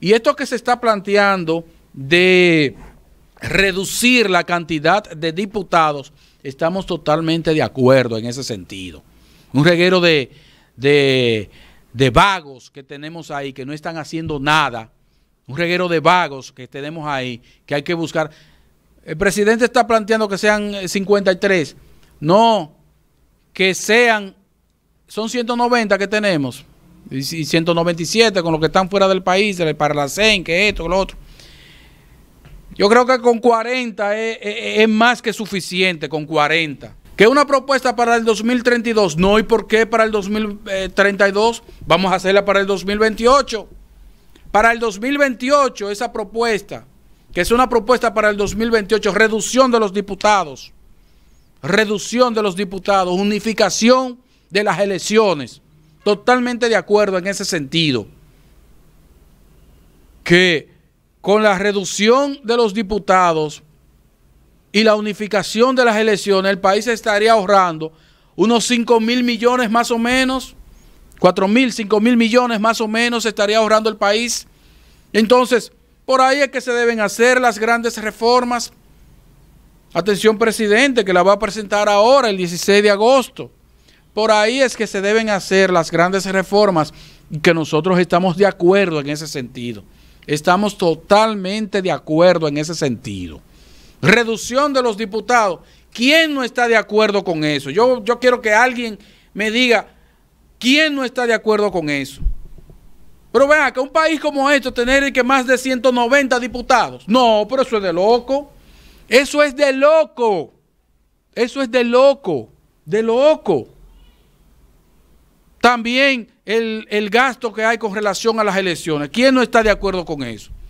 Y esto que se está planteando de reducir la cantidad de diputados, estamos totalmente de acuerdo en ese sentido. Un reguero de, vagos que tenemos ahí, que no están haciendo nada. Un reguero de vagos que tenemos ahí, que hay que buscar. El presidente está planteando que sean 53. Eh, no, que sean, son 190 que tenemos y, 197 con los que están fuera del país, para la CEN, que esto, lo otro. Yo creo que con 40 es, es, más que suficiente, con 40. Que una propuesta para el 2032, no, ¿y por qué para el 2032? Vamos a hacerla para el 2028. Para el 2028, esa propuesta, que es una propuesta para el 2028, reducción de los diputados, reducción de los diputados, unificación de las elecciones totalmente de acuerdo en ese sentido, que con la reducción de los diputados y la unificación de las elecciones, el país estaría ahorrando unos 5 mil millones más o menos, 4 mil, 5 mil millones más o menos estaría ahorrando el país. Entonces, por ahí es que se deben hacer las grandes reformas. Atención, presidente, que la va a presentar ahora, el 16 de agosto. Por ahí es que se deben hacer las grandes reformas y que nosotros estamos de acuerdo en ese sentido. Estamos totalmente de acuerdo en ese sentido. Reducción de los diputados. ¿Quién no está de acuerdo con eso? Yo, yo quiero que alguien me diga, ¿quién no está de acuerdo con eso? Pero vean, que un país como este tener que más de 190 diputados. No, pero eso es de loco. Eso es de loco. Eso es de loco. De loco. También el, el gasto que hay con relación a las elecciones. ¿Quién no está de acuerdo con eso?